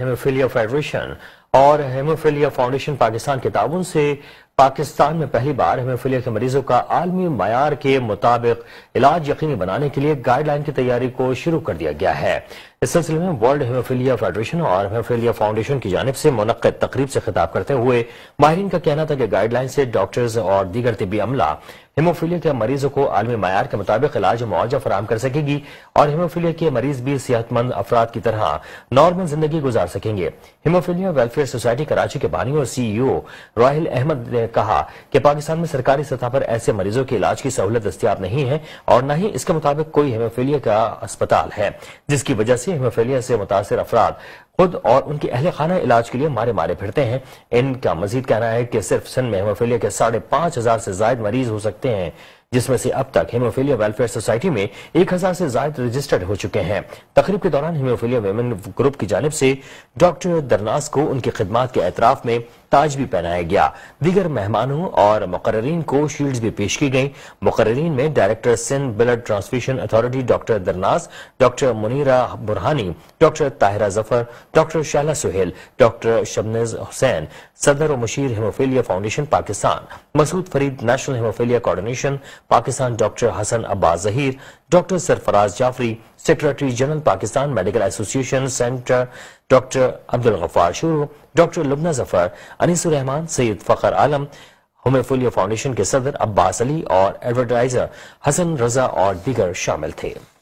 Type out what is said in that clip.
haemophilia federation और haemophilia foundation Pakistan के ताउन से पाकिस्तान में पहली बार हेमोफीलिया के मरीजों का आलमी मैार के मुताबिक इलाज यकीनी बनाने के लिए गाइडलाइन की तैयारी को शुरू कर दिया गया है इस सिलसिले में वर्ल्ड हेमोफीलिया फेडरेशन और हेमोफीलिया फाउंडेशन की जानब से मुनद तकरीब से खिताब करते हुए माहरीन का कहना था कि गाइडलाइन से डॉक्टर्स और दीगर तबी अमला हेमोफीलिया के मरीजों को आलमी मैार के मुताबिक इलाज मुआवजा फराम कर सकेगी और हेमोफीलिया के मरीज भी सेहतमंद अफराद की तरह नॉर्मल जिंदगी गुजार सकेंगे हेमोफीलिया वेलफेयर सोसायटी कराची के बानी और सीईओ राहल अहमद ने कहा कि पाकिस्तान में सरकारी सतह पर ऐसे मरीजों के इलाज की सहूलत दस्तियाब नहीं है और न ही इसके मुताबिक कोई हेमोफीलिया का अस्पताल है जिसकी वजह से हेमोफीलिया से मुतासर अफराद खुद और उनके अहल खाना इलाज के लिए मारे मारे फिरते हैं इनका मजीद कहना है कि सिर्फ सिंध में हेमोफीलिया के साढ़े पांच हजार से जायद मरीज हो सकते हैं जिसमें से अब तक हेमोफीलिया वेलफेयर सोसाइटी में एक हजार से जायद रजिस्टर्ड हो चुके हैं तकरीब के दौरान हेमोफीलिया वेमेन ग्रुप की जानब से डॉक्टर दरनास को उनकी खिदमात के एतराफ़ में ताज भी पहनाया गया दीगर मेहमानों और मुकर्रीन को शील्ड भी पेश की गई मुकर्रीन में director Sindh blood transfusion authority doctor दरनास doctor Munira Burhani doctor Tahira Zafar doctor शाला सुहेल डॉक्टर शबनज हुसैन सदर मशीर haemophilia foundation Pakistan Masood Farid national haemophilia coordination Pakistan doctor Hasan Abbas Zaheer doctor Sarfaraz Jafri secretary general Pakistan medical association centre doctor Abdul Ghaffar शुरू doctor Lubna Zafar Rehman Syed Fakhar Alam haemophilia foundation के सदर अब्बास अली और एडवर्टाइजर हसन रजा और दीगर शामिल थे